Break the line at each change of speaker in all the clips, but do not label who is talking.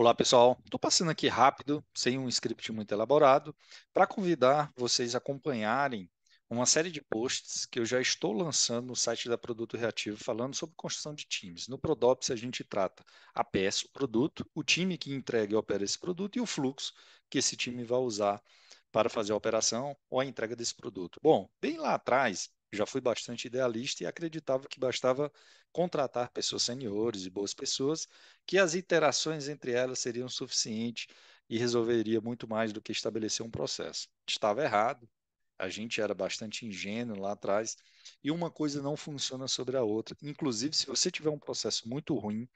Olá, pessoal. Estou passando aqui rápido, sem um script muito elaborado, para convidar vocês a acompanharem uma série de posts que eu já estou lançando no site da Produto Reativo falando sobre construção de times. No Prodops a gente trata a peça, o produto, o time que entrega e opera esse produto e o fluxo que esse time vai usar para fazer a operação ou a entrega desse produto. Bom, bem lá atrás, já fui bastante idealista e acreditava que bastava contratar pessoas seniores e boas pessoas, que as interações entre elas seriam suficientes e resolveria muito mais do que estabelecer um processo. Estava errado, a gente era bastante ingênuo lá atrás, e uma coisa não funciona sobre a outra. Inclusive, se você tiver um processo muito ruim,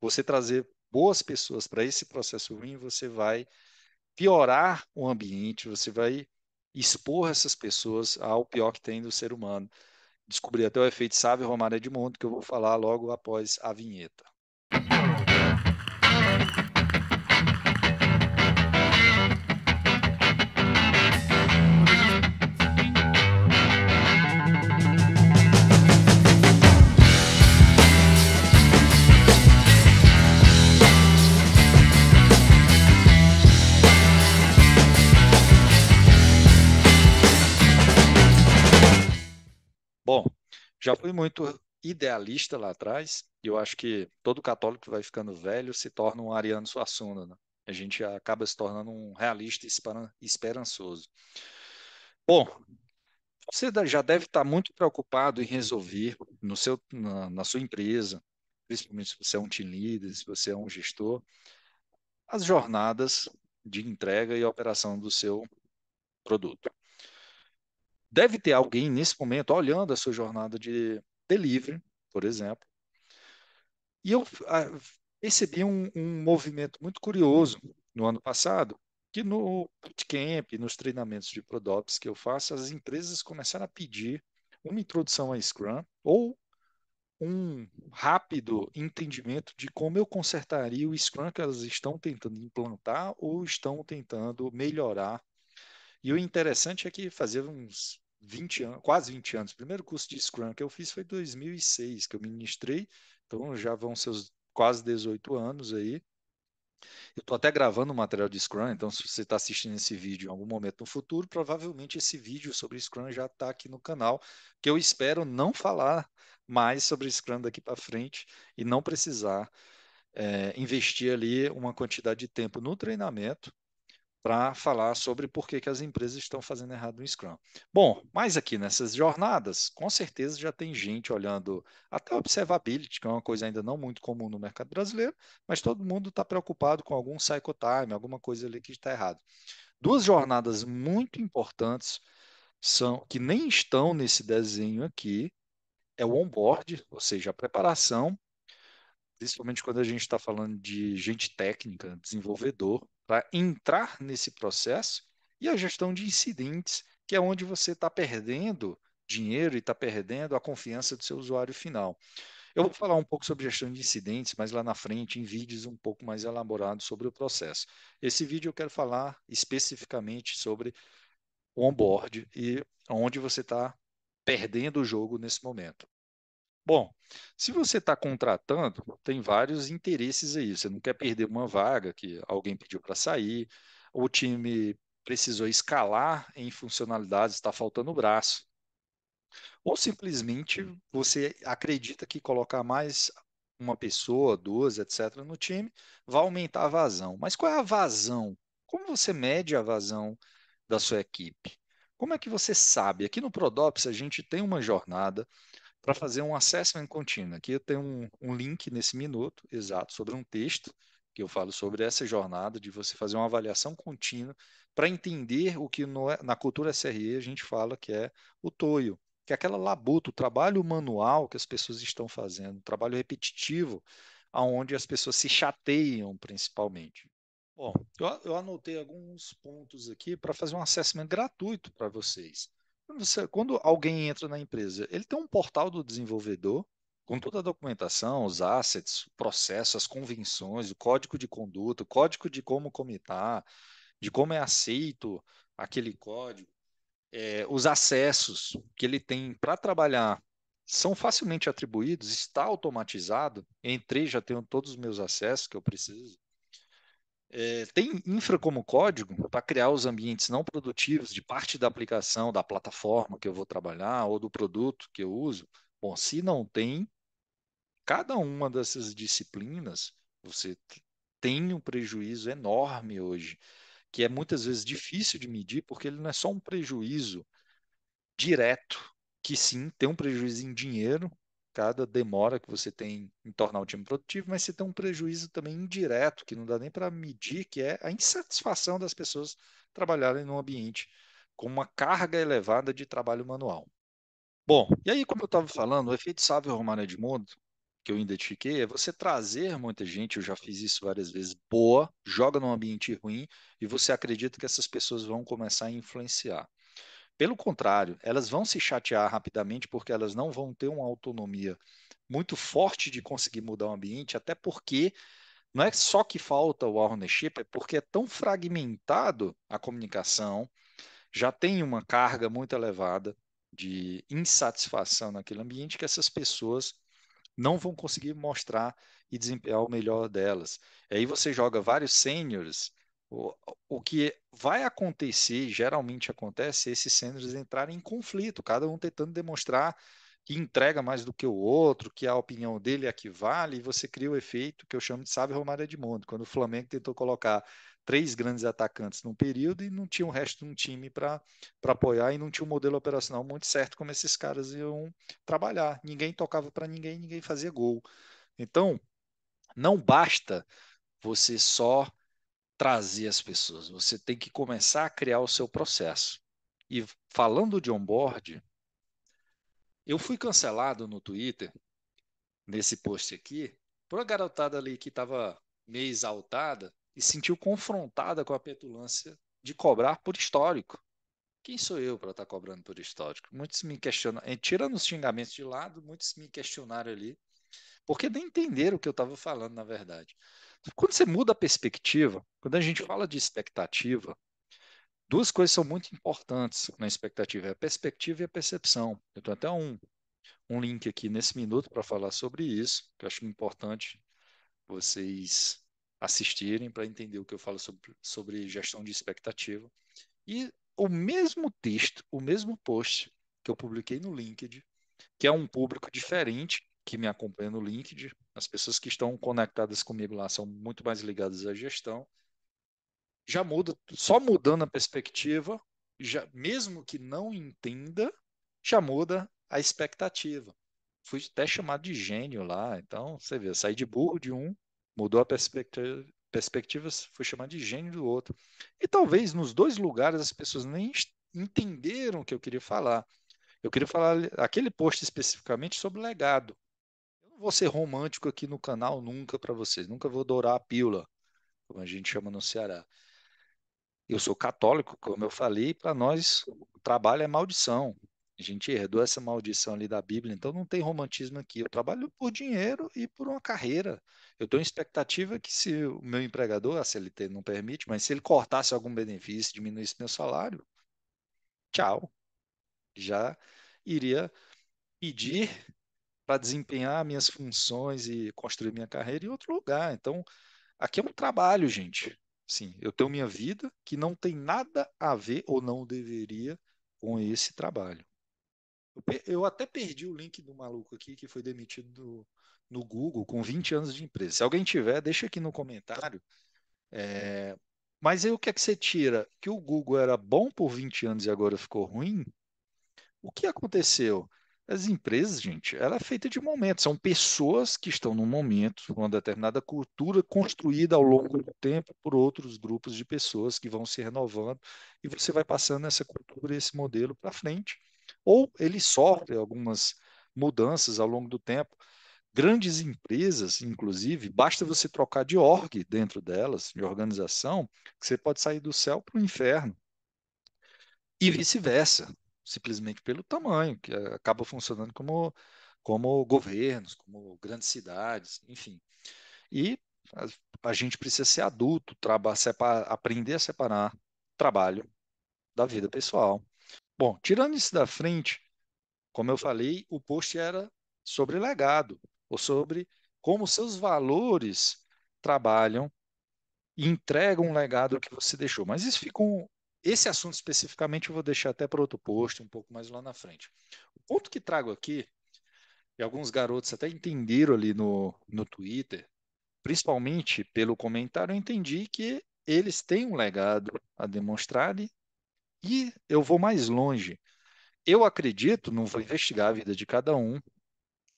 você trazer boas pessoas para esse processo ruim, você vai piorar o ambiente, você vai expor essas pessoas ao pior que tem do ser humano. Descobri até o efeito Sávio Romário Edmundo, que eu vou falar logo após a vinheta. Já fui muito idealista lá atrás, e eu acho que todo católico que vai ficando velho se torna um ariano Suassuna, né? A gente acaba se tornando um realista esperançoso. Bom, você já deve estar muito preocupado em resolver no seu, na, na sua empresa, principalmente se você é um team leader, se você é um gestor, as jornadas de entrega e operação do seu produto. Deve ter alguém nesse momento olhando a sua jornada de delivery, por exemplo. E eu ah, percebi um, um movimento muito curioso no ano passado, que no bootcamp, nos treinamentos de ProDops que eu faço, as empresas começaram a pedir uma introdução a Scrum ou um rápido entendimento de como eu consertaria o Scrum que elas estão tentando implantar ou estão tentando melhorar. E o interessante é que fazia uns 20 anos, quase 20 anos. O primeiro curso de Scrum que eu fiz foi em 2006, que eu ministrei, então já vão seus quase 18 anos aí. Eu estou até gravando o material de Scrum, então se você está assistindo esse vídeo em algum momento no futuro, provavelmente esse vídeo sobre Scrum já está aqui no canal, que eu espero não falar mais sobre Scrum daqui para frente e não precisar é, investir ali uma quantidade de tempo no treinamento para falar sobre por que, que as empresas estão fazendo errado no Scrum. Bom, mas aqui nessas jornadas, com certeza já tem gente olhando até observability, que é uma coisa ainda não muito comum no mercado brasileiro, mas todo mundo está preocupado com algum cycle time, alguma coisa ali que está errado. Duas jornadas muito importantes são que nem estão nesse desenho aqui, é o onboard, ou seja, a preparação, principalmente quando a gente está falando de gente técnica, desenvolvedor, para entrar nesse processo, e a gestão de incidentes, que é onde você está perdendo dinheiro e está perdendo a confiança do seu usuário final. Eu vou falar um pouco sobre gestão de incidentes, mas lá na frente, em vídeos um pouco mais elaborados sobre o processo. Esse vídeo eu quero falar especificamente sobre o onboard e onde você está perdendo o jogo nesse momento. Bom, se você está contratando, tem vários interesses aí. Você não quer perder uma vaga que alguém pediu para sair, o time precisou escalar em funcionalidades, está faltando o braço. Ou simplesmente você acredita que colocar mais uma pessoa, duas, etc., no time, vai aumentar a vazão. Mas qual é a vazão? Como você mede a vazão da sua equipe? Como é que você sabe? Aqui no Prodops a gente tem uma jornada para fazer um assessment contínuo. Aqui eu tenho um, um link nesse minuto exato sobre um texto que eu falo sobre essa jornada de você fazer uma avaliação contínua para entender o que no, na cultura SRE a gente fala que é o toio, que é aquela labuta, o trabalho manual que as pessoas estão fazendo, o trabalho repetitivo, aonde as pessoas se chateiam principalmente. Bom, eu, eu anotei alguns pontos aqui para fazer um assessment gratuito para vocês. Quando, você, quando alguém entra na empresa, ele tem um portal do desenvolvedor com toda a documentação, os assets, o processo, as convenções, o código de conduta, o código de como comitar, de como é aceito aquele código, é, os acessos que ele tem para trabalhar são facilmente atribuídos, está automatizado. Entrei, já tenho todos os meus acessos que eu preciso é, tem infra como código para criar os ambientes não produtivos de parte da aplicação, da plataforma que eu vou trabalhar ou do produto que eu uso? Bom, se não tem, cada uma dessas disciplinas você tem um prejuízo enorme hoje, que é muitas vezes difícil de medir, porque ele não é só um prejuízo direto, que sim, tem um prejuízo em dinheiro, cada demora que você tem em tornar o time produtivo, mas você tem um prejuízo também indireto, que não dá nem para medir, que é a insatisfação das pessoas trabalharem num ambiente com uma carga elevada de trabalho manual. Bom, e aí, como eu estava falando, o efeito sábio Romano Edmundo, que eu identifiquei, é você trazer muita gente, eu já fiz isso várias vezes, boa, joga num ambiente ruim, e você acredita que essas pessoas vão começar a influenciar. Pelo contrário, elas vão se chatear rapidamente porque elas não vão ter uma autonomia muito forte de conseguir mudar o ambiente, até porque não é só que falta o ownership, é porque é tão fragmentado a comunicação, já tem uma carga muito elevada de insatisfação naquele ambiente que essas pessoas não vão conseguir mostrar e desempenhar o melhor delas. e Aí você joga vários sêniores o, o que vai acontecer, geralmente acontece, é esses centros entrarem em conflito, cada um tentando demonstrar que entrega mais do que o outro, que a opinião dele é a que vale, e você cria o efeito que eu chamo de sábio Romário mundo quando o Flamengo tentou colocar três grandes atacantes num período e não tinha o resto de um time para apoiar e não tinha um modelo operacional muito certo como esses caras iam trabalhar. Ninguém tocava para ninguém, ninguém fazia gol. Então, não basta você só trazer as pessoas, você tem que começar a criar o seu processo. E falando de onboard, eu fui cancelado no Twitter, nesse post aqui, por uma garotada ali que estava meio exaltada e sentiu confrontada com a petulância de cobrar por histórico. Quem sou eu para estar tá cobrando por histórico? Muitos me questionam, eh, tirando os xingamentos de lado, muitos me questionaram ali, porque nem entenderam o que eu estava falando, na verdade. Quando você muda a perspectiva, quando a gente fala de expectativa, duas coisas são muito importantes na expectativa: é a perspectiva e a percepção. Eu tenho até um, um link aqui nesse minuto para falar sobre isso, que eu acho importante vocês assistirem para entender o que eu falo sobre, sobre gestão de expectativa. E o mesmo texto, o mesmo post que eu publiquei no LinkedIn, que é um público diferente, que me acompanha no LinkedIn. As pessoas que estão conectadas comigo lá são muito mais ligadas à gestão. Já muda, só mudando a perspectiva, já, mesmo que não entenda, já muda a expectativa. Fui até chamado de gênio lá, então você vê, saí de burro de um, mudou a perspectiva, perspectivas, fui chamado de gênio do outro. E talvez nos dois lugares as pessoas nem entenderam o que eu queria falar. Eu queria falar aquele post especificamente sobre legado vou ser romântico aqui no canal nunca para vocês, nunca vou dourar a pílula, como a gente chama no Ceará. Eu sou católico, como eu falei, para nós o trabalho é maldição. A gente herdou essa maldição ali da Bíblia, então não tem romantismo aqui. Eu trabalho por dinheiro e por uma carreira. Eu tenho expectativa que se o meu empregador, a CLT não permite, mas se ele cortasse algum benefício, diminuísse meu salário, tchau. Já iria pedir para desempenhar minhas funções e construir minha carreira em outro lugar. Então, aqui é um trabalho, gente. Sim, eu tenho minha vida que não tem nada a ver ou não deveria com esse trabalho. Eu, até perdi o link do maluco aqui que foi demitido no Google com 20 anos de empresa. Se alguém tiver, deixa aqui no comentário. É, mas aí o que é que você tira? Que o Google era bom por 20 anos e agora ficou ruim? O que aconteceu? As empresas, gente, ela é feita de momentos. São pessoas que estão num momento, uma determinada cultura construída ao longo do tempo por outros grupos de pessoas que vão se renovando e você vai passando essa cultura, esse modelo para frente. Ou ele sofre algumas mudanças ao longo do tempo. Grandes empresas, inclusive, basta você trocar de org dentro delas, de organização, que você pode sair do céu para o inferno e vice-versa simplesmente pelo tamanho, que eh, acaba funcionando como, como governos, como grandes cidades, enfim. E a, a gente precisa ser adulto, traba, separa, aprender a separar trabalho da vida pessoal. Bom, tirando isso da frente, como eu falei, o post era sobre legado, ou sobre como seus valores trabalham e entregam um legado que você deixou. Mas isso fica um, esse assunto especificamente eu vou deixar até para outro post, um pouco mais lá na frente. O ponto que trago aqui, e alguns garotos até entenderam ali no, no Twitter, principalmente pelo comentário, eu entendi que eles têm um legado a demonstrar e, eu vou mais longe. Eu acredito, não vou investigar a vida de cada um,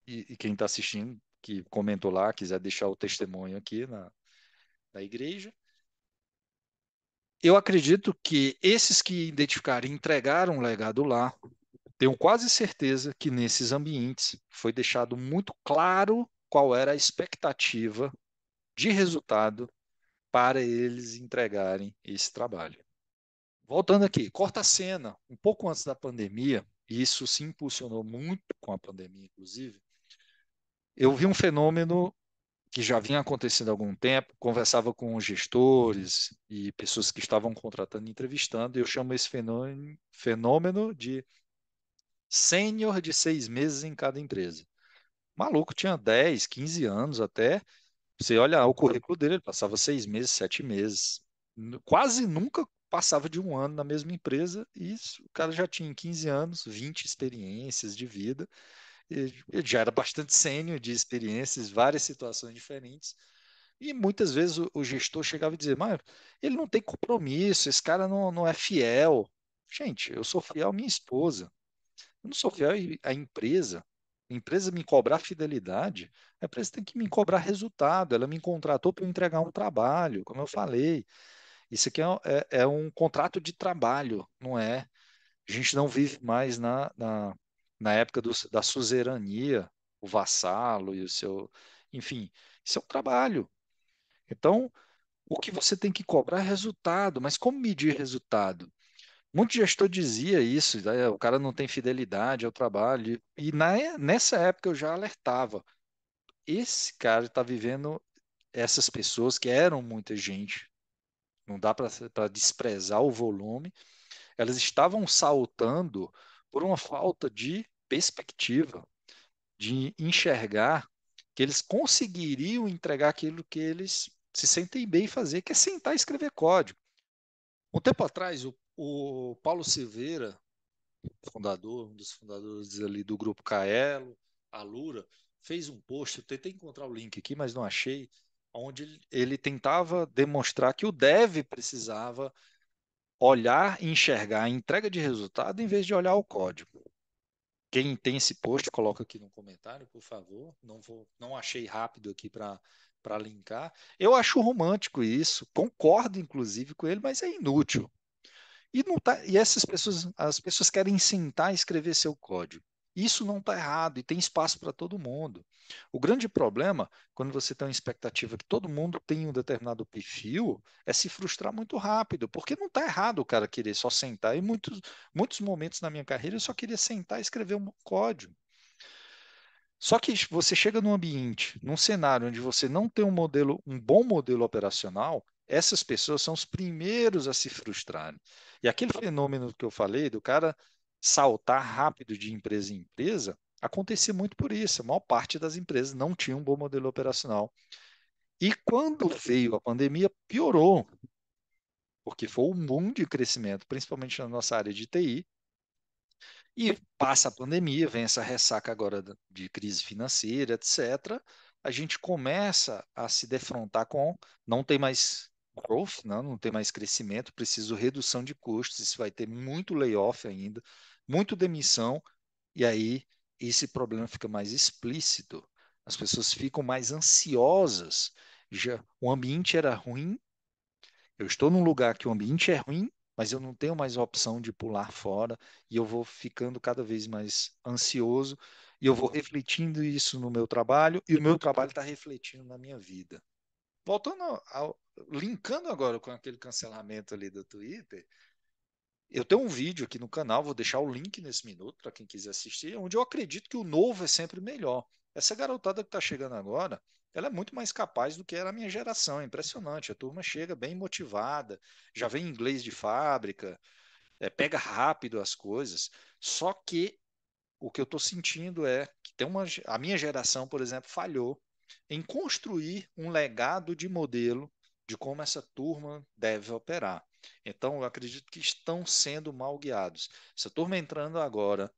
e, e quem está assistindo, que comentou lá, quiser deixar o testemunho aqui na, na igreja, eu acredito que esses que identificaram e entregaram um legado lá, tenho quase certeza que nesses ambientes foi deixado muito claro qual era a expectativa de resultado para eles entregarem esse trabalho. Voltando aqui, corta a cena, um pouco antes da pandemia, e isso se impulsionou muito com a pandemia, inclusive, eu vi um fenômeno que já vinha acontecendo há algum tempo, conversava com gestores e pessoas que estavam contratando, entrevistando, e eu chamo esse fenômeno, fenômeno de sênior de seis meses em cada empresa. O maluco tinha 10, 15 anos até. Você olha o currículo dele, ele passava seis meses, sete meses. Quase nunca passava de um ano na mesma empresa, e isso, o cara já tinha 15 anos, 20 experiências de vida ele já era bastante sênior de experiências, várias situações diferentes. E muitas vezes o, o gestor chegava e dizia: Mas ele não tem compromisso, esse cara não, não é fiel. Gente, eu sou fiel à minha esposa, eu não sou fiel à empresa. A empresa me cobrar fidelidade, a empresa tem que me cobrar resultado. Ela me contratou para eu entregar um trabalho, como eu falei. Isso aqui é, é, é um contrato de trabalho, não é? A gente não vive mais na, na na época do, da suzerania, o vassalo e o seu. Enfim, isso é um trabalho. Então, o que você tem que cobrar é resultado, mas como medir resultado? Muito gestor dizia isso, né? o cara não tem fidelidade ao trabalho. E na, nessa época eu já alertava. Esse cara está vivendo essas pessoas que eram muita gente. Não dá para desprezar o volume. Elas estavam saltando por uma falta de perspectiva de enxergar que eles conseguiriam entregar aquilo que eles se sentem bem fazer, que é sentar e escrever código. Um tempo atrás, o, o Paulo Silveira, fundador, um dos fundadores ali do grupo Caelo, a Lura, fez um post, eu tentei encontrar o link aqui, mas não achei, onde ele tentava demonstrar que o dev precisava olhar, enxergar a entrega de resultado em vez de olhar o código. Quem tem esse post, coloca aqui no comentário, por favor. Não vou, não achei rápido aqui para para linkar. Eu acho romântico isso, concordo inclusive com ele, mas é inútil. E, não tá, e essas pessoas, as pessoas querem sentar e escrever seu código. Isso não está errado e tem espaço para todo mundo. O grande problema, quando você tem uma expectativa que todo mundo tem um determinado perfil, é se frustrar muito rápido, porque não está errado o cara querer só sentar. Em muitos, muitos momentos na minha carreira, eu só queria sentar e escrever um código. Só que você chega num ambiente, num cenário onde você não tem um modelo, um bom modelo operacional, essas pessoas são os primeiros a se frustrarem. E aquele fenômeno que eu falei do cara saltar rápido de empresa em empresa, acontecia muito por isso. A maior parte das empresas não tinha um bom modelo operacional. E quando veio a pandemia, piorou, porque foi um boom de crescimento, principalmente na nossa área de TI. E passa a pandemia, vem essa ressaca agora de crise financeira, etc. A gente começa a se defrontar com não tem mais growth, não, né, não tem mais crescimento, preciso redução de custos, isso vai ter muito layoff ainda, muito demissão, e aí esse problema fica mais explícito. As pessoas ficam mais ansiosas. Já o ambiente era ruim. Eu estou num lugar que o ambiente é ruim, mas eu não tenho mais opção de pular fora e eu vou ficando cada vez mais ansioso e eu vou refletindo isso no meu trabalho e o meu trabalho está refletindo na minha vida. Voltando ao, linkando agora com aquele cancelamento ali do Twitter, eu tenho um vídeo aqui no canal, vou deixar o link nesse minuto para quem quiser assistir, onde eu acredito que o novo é sempre melhor. Essa garotada que está chegando agora, ela é muito mais capaz do que era a minha geração, é impressionante. A turma chega bem motivada, já vem inglês de fábrica, é, pega rápido as coisas. Só que o que eu estou sentindo é que tem uma, a minha geração, por exemplo, falhou em construir um legado de modelo de como essa turma deve operar. Então, eu acredito que estão sendo mal guiados. Essa turma entrando agora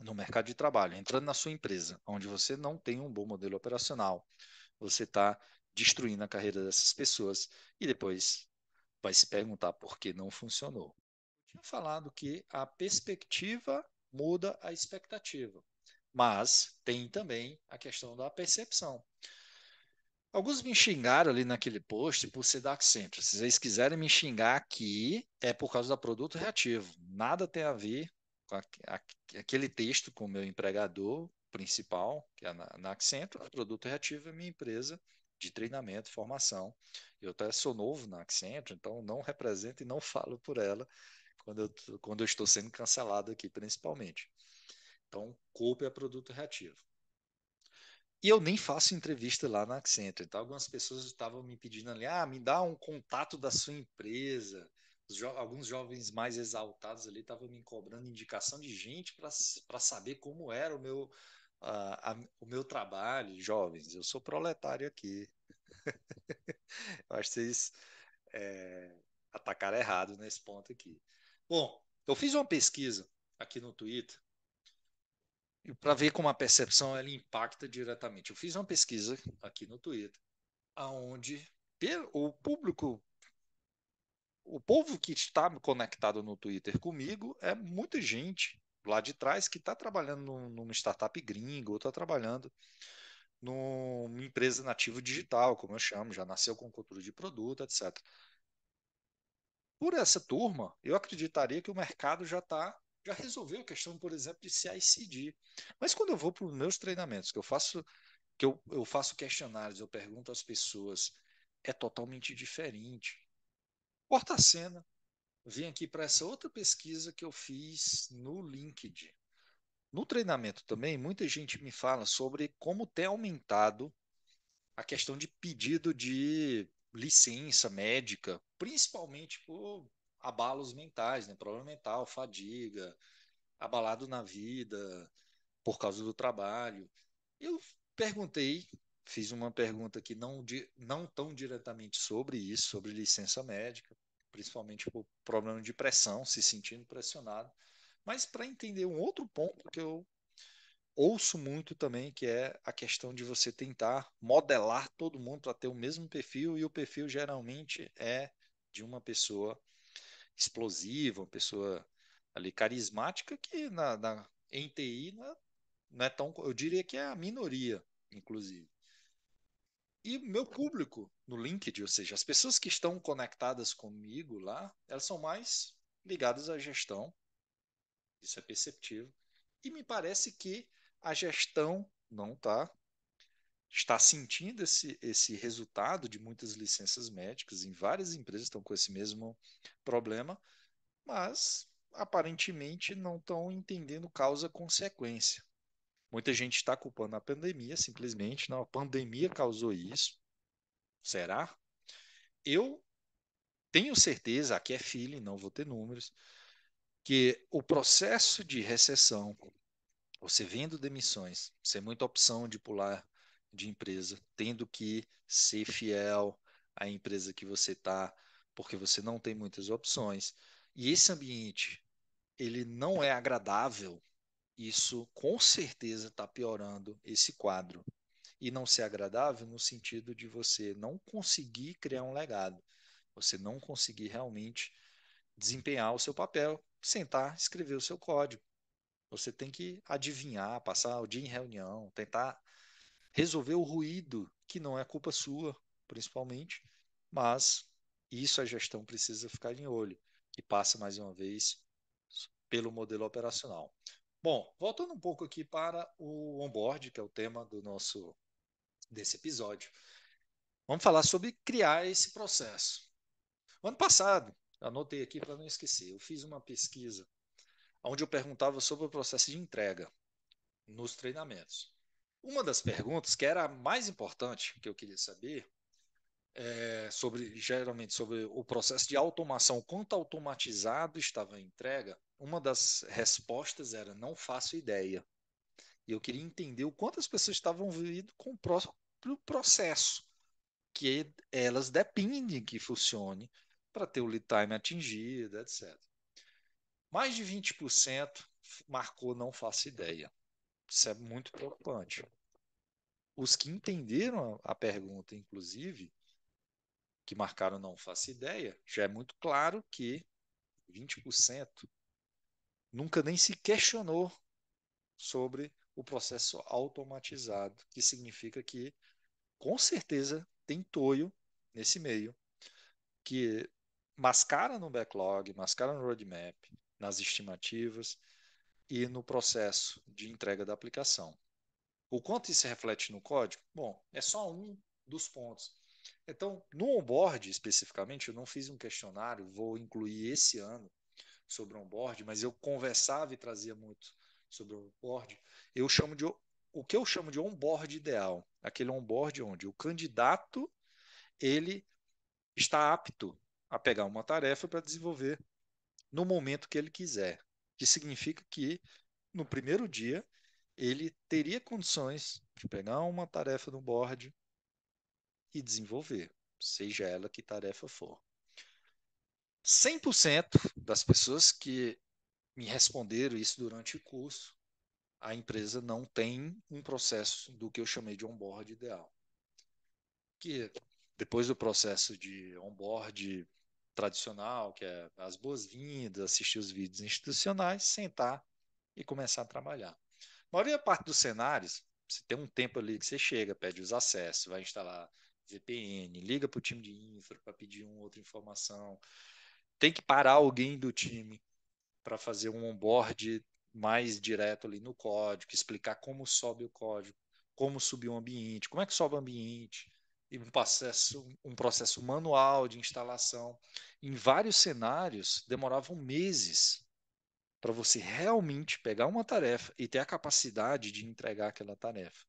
no mercado de trabalho, entrando na sua empresa, onde você não tem um bom modelo operacional, você está destruindo a carreira dessas pessoas e depois vai se perguntar por que não funcionou. Eu tinha falado que a perspectiva muda a expectativa, mas tem também a questão da percepção. Alguns me xingaram ali naquele post por ser Dark Accenture. Se vocês quiserem me xingar aqui, é por causa do produto reativo. Nada tem a ver com a, a, aquele texto com o meu empregador principal, que é a Accenture. A O produto reativo é minha empresa de treinamento, e formação. Eu até sou novo na Accenture, então não represento e não falo por ela quando eu, quando eu estou sendo cancelado aqui, principalmente. Então, culpa é produto reativo. E eu nem faço entrevista lá na Accenture. Então, algumas pessoas estavam me pedindo ali, ah, me dá um contato da sua empresa. Jo alguns jovens mais exaltados ali estavam me cobrando indicação de gente para saber como era o meu, ah, a, o meu trabalho. Jovens, eu sou proletário aqui. eu acho que vocês é, atacaram errado nesse ponto aqui. Bom, eu fiz uma pesquisa aqui no Twitter para ver como a percepção ela impacta diretamente. Eu fiz uma pesquisa aqui no Twitter, aonde o público, o povo que está conectado no Twitter comigo é muita gente lá de trás que está trabalhando numa startup gringa ou está trabalhando numa empresa nativa digital, como eu chamo, já nasceu com cultura de produto, etc. Por essa turma, eu acreditaria que o mercado já está já resolveu a questão, por exemplo, de se ICD. Mas quando eu vou para os meus treinamentos, que eu faço, que eu, eu faço questionários, eu pergunto às pessoas, é totalmente diferente. Corta a cena, vim aqui para essa outra pesquisa que eu fiz no LinkedIn. No treinamento também, muita gente me fala sobre como ter aumentado a questão de pedido de licença médica, principalmente por abalos mentais, né? Problema mental, fadiga, abalado na vida por causa do trabalho. Eu perguntei, fiz uma pergunta que não, não tão diretamente sobre isso, sobre licença médica, principalmente por problema de pressão, se sentindo pressionado, mas para entender um outro ponto que eu ouço muito também, que é a questão de você tentar modelar todo mundo para ter o mesmo perfil, e o perfil geralmente é de uma pessoa explosiva, uma pessoa ali carismática, que na, na, em TI é, não é, tão. Eu diria que é a minoria, inclusive. E meu público no LinkedIn, ou seja, as pessoas que estão conectadas comigo lá, elas são mais ligadas à gestão. Isso é perceptível. E me parece que a gestão não está está sentindo esse, esse resultado de muitas licenças médicas, em várias empresas estão com esse mesmo problema, mas aparentemente não estão entendendo causa-consequência. Muita gente está culpando a pandemia, simplesmente, não, a pandemia causou isso. Será? Eu tenho certeza, aqui é feeling, não vou ter números, que o processo de recessão, você vendo demissões, sem é muita opção de pular de empresa, tendo que ser fiel à empresa que você está, porque você não tem muitas opções. E esse ambiente, ele não é agradável. Isso com certeza está piorando esse quadro. E não ser agradável no sentido de você não conseguir criar um legado, você não conseguir realmente desempenhar o seu papel, sentar, escrever o seu código. Você tem que adivinhar, passar o dia em reunião, tentar resolver o ruído, que não é culpa sua, principalmente, mas isso a gestão precisa ficar de olho, e passa mais uma vez pelo modelo operacional. Bom, voltando um pouco aqui para o onboard, que é o tema do nosso desse episódio. Vamos falar sobre criar esse processo. Ano passado, anotei aqui para não esquecer, eu fiz uma pesquisa onde eu perguntava sobre o processo de entrega nos treinamentos. Uma das perguntas, que era a mais importante que eu queria saber, é sobre geralmente sobre o processo de automação, quanto automatizado estava a entrega, uma das respostas era não faço ideia. E eu queria entender o quanto as pessoas estavam vivendo com o próprio processo, que elas dependem que funcione para ter o lead time atingido, etc. Mais de 20% marcou não faço ideia. Isso é muito preocupante. Os que entenderam a pergunta, inclusive, que marcaram não faço ideia, já é muito claro que 20% nunca nem se questionou sobre o processo automatizado, que significa que, com certeza, tem toio nesse meio, que mascara no backlog, mascara no roadmap, nas estimativas, e no processo de entrega da aplicação. O quanto isso reflete no código? Bom, é só um dos pontos. Então, no onboard especificamente, eu não fiz um questionário, vou incluir esse ano sobre onboard, mas eu conversava e trazia muito sobre onboard. Eu chamo de o que eu chamo de onboard ideal, aquele onboard onde o candidato ele está apto a pegar uma tarefa para desenvolver no momento que ele quiser que significa que no primeiro dia ele teria condições de pegar uma tarefa no board e desenvolver, seja ela que tarefa for. 100% das pessoas que me responderam isso durante o curso, a empresa não tem um processo do que eu chamei de onboard ideal. Que depois do processo de onboard tradicional, que é as boas-vindas, assistir os vídeos institucionais, sentar e começar a trabalhar. A maioria parte dos cenários, você tem um tempo ali que você chega, pede os acessos, vai instalar VPN, liga para o time de infra para pedir uma outra informação, tem que parar alguém do time para fazer um onboard mais direto ali no código, explicar como sobe o código, como subir o ambiente, como é que sobe o ambiente, e um processo, um processo manual de instalação. Em vários cenários, demoravam meses para você realmente pegar uma tarefa e ter a capacidade de entregar aquela tarefa.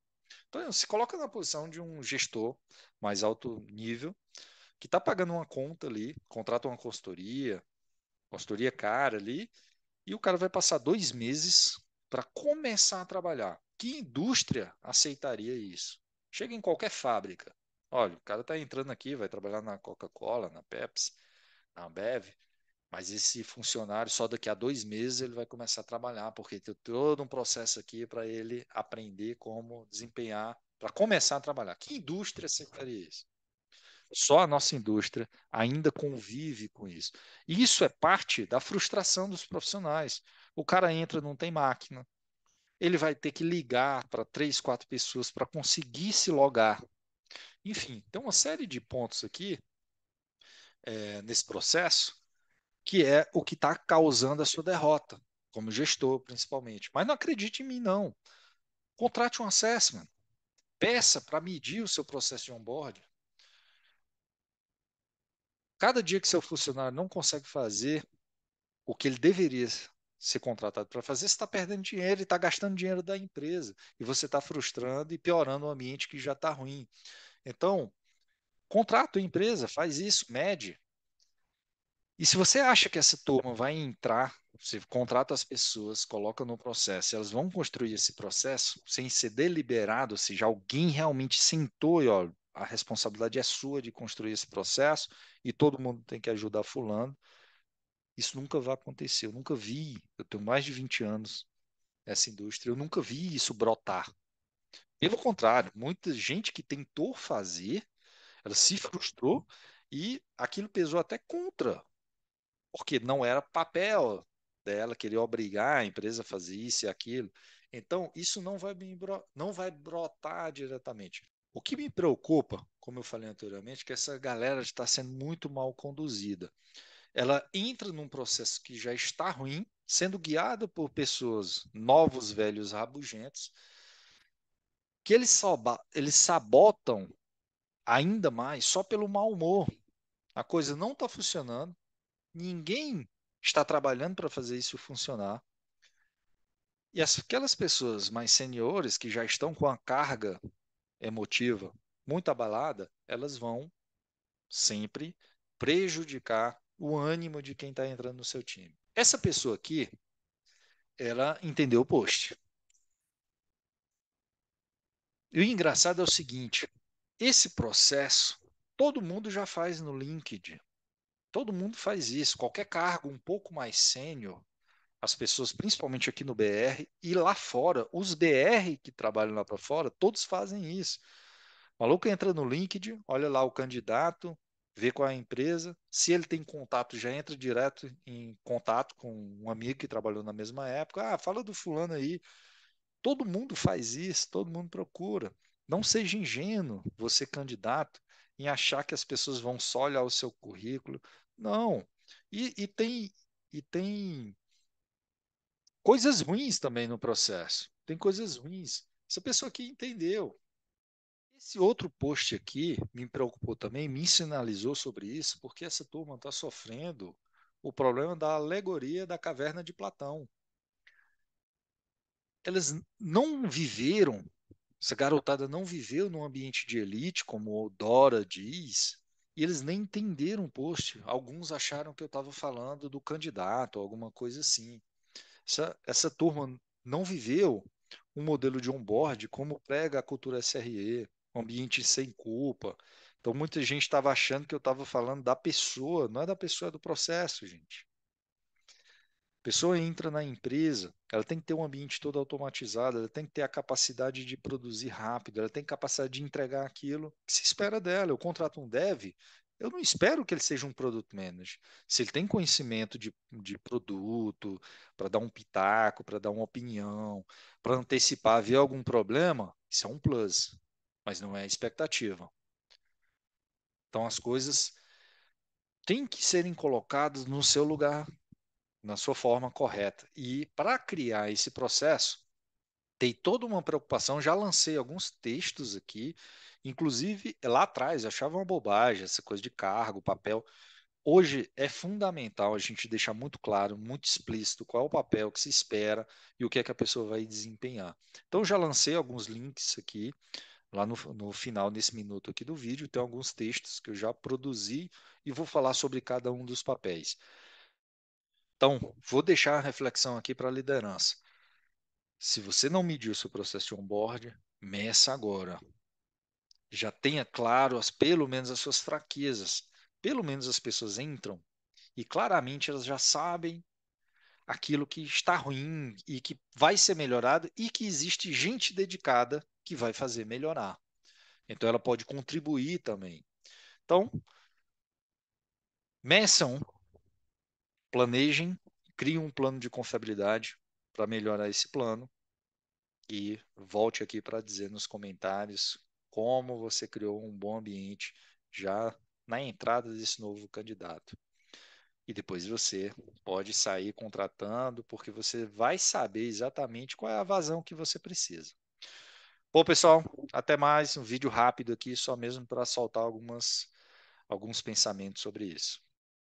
Então, se coloca na posição de um gestor mais alto nível, que está pagando uma conta ali, contrata uma consultoria, consultoria cara ali, e o cara vai passar dois meses para começar a trabalhar. Que indústria aceitaria isso? Chega em qualquer fábrica, Olha, o cara está entrando aqui, vai trabalhar na Coca-Cola, na Pepsi, na Ambev, mas esse funcionário só daqui a dois meses ele vai começar a trabalhar, porque tem todo um processo aqui para ele aprender como desempenhar, para começar a trabalhar. Que indústria secretaria isso? Só a nossa indústria ainda convive com isso. E isso é parte da frustração dos profissionais. O cara entra, não tem máquina. Ele vai ter que ligar para três, quatro pessoas para conseguir se logar enfim, tem uma série de pontos aqui é, nesse processo que é o que está causando a sua derrota, como gestor, principalmente. Mas não acredite em mim, não. Contrate um assessment. Peça para medir o seu processo de onboarding. Cada dia que seu funcionário não consegue fazer o que ele deveria ser contratado para fazer, você está perdendo dinheiro e está gastando dinheiro da empresa. E você está frustrando e piorando o ambiente que já está ruim. Então, contrata a empresa, faz isso, mede. E se você acha que essa turma vai entrar, você contrata as pessoas, coloca no processo, elas vão construir esse processo sem ser deliberado, ou seja, alguém realmente sentou e ó, a responsabilidade é sua de construir esse processo e todo mundo tem que ajudar fulano. Isso nunca vai acontecer, eu nunca vi, eu tenho mais de 20 anos nessa indústria, eu nunca vi isso brotar. Pelo contrário, muita gente que tentou fazer, ela se frustrou e aquilo pesou até contra, porque não era papel dela querer obrigar a empresa a fazer isso e aquilo. Então, isso não vai, não vai brotar diretamente. O que me preocupa, como eu falei anteriormente, é que essa galera está sendo muito mal conduzida. Ela entra num processo que já está ruim, sendo guiada por pessoas novos, velhos, rabugentos, que eles, eles sabotam ainda mais só pelo mau humor. A coisa não está funcionando, ninguém está trabalhando para fazer isso funcionar. E aquelas pessoas mais seniores que já estão com a carga emotiva muito abalada, elas vão sempre prejudicar o ânimo de quem está entrando no seu time. Essa pessoa aqui, ela entendeu o post. E o engraçado é o seguinte: esse processo todo mundo já faz no LinkedIn. Todo mundo faz isso. Qualquer cargo um pouco mais sênior, as pessoas, principalmente aqui no BR e lá fora, os BR que trabalham lá para fora, todos fazem isso. O maluco entra no LinkedIn, olha lá o candidato, vê qual é a empresa. Se ele tem contato, já entra direto em contato com um amigo que trabalhou na mesma época. Ah, fala do fulano aí, Todo mundo faz isso, todo mundo procura. Não seja ingênuo, você candidato, em achar que as pessoas vão só olhar o seu currículo. Não. E, e tem e tem coisas ruins também no processo. Tem coisas ruins. Essa pessoa aqui entendeu. Esse outro post aqui me preocupou também, me sinalizou sobre isso, porque essa turma está sofrendo o problema da alegoria da caverna de Platão elas não viveram, essa garotada não viveu num ambiente de elite, como Dora diz, e eles nem entenderam o post. Alguns acharam que eu estava falando do candidato, alguma coisa assim. Essa, essa turma não viveu um modelo de onboard como prega a cultura SRE, ambiente sem culpa. Então, muita gente estava achando que eu estava falando da pessoa, não é da pessoa, é do processo, gente pessoa entra na empresa, ela tem que ter um ambiente todo automatizado, ela tem que ter a capacidade de produzir rápido, ela tem capacidade de entregar aquilo que se espera dela. Eu contrato um dev, eu não espero que ele seja um product manager. Se ele tem conhecimento de, de produto, para dar um pitaco, para dar uma opinião, para antecipar, ver algum problema, isso é um plus, mas não é expectativa. Então as coisas têm que serem colocadas no seu lugar na sua forma correta. E para criar esse processo, tem toda uma preocupação. Já lancei alguns textos aqui, inclusive lá atrás, achava uma bobagem essa coisa de cargo, papel. Hoje é fundamental a gente deixar muito claro, muito explícito qual é o papel que se espera e o que é que a pessoa vai desempenhar. Então já lancei alguns links aqui lá no, no final nesse minuto aqui do vídeo, tem alguns textos que eu já produzi e vou falar sobre cada um dos papéis. Então, vou deixar a reflexão aqui para a liderança. Se você não mediu seu processo de onboard, meça agora. Já tenha claro as, pelo menos as suas fraquezas. Pelo menos as pessoas entram e claramente elas já sabem aquilo que está ruim e que vai ser melhorado e que existe gente dedicada que vai fazer melhorar. Então ela pode contribuir também. Então, meçam planejem, criem um plano de confiabilidade para melhorar esse plano e volte aqui para dizer nos comentários como você criou um bom ambiente já na entrada desse novo candidato. E depois você pode sair contratando, porque você vai saber exatamente qual é a vazão que você precisa. Bom, pessoal, até mais. Um vídeo rápido aqui, só mesmo para soltar algumas, alguns pensamentos sobre isso.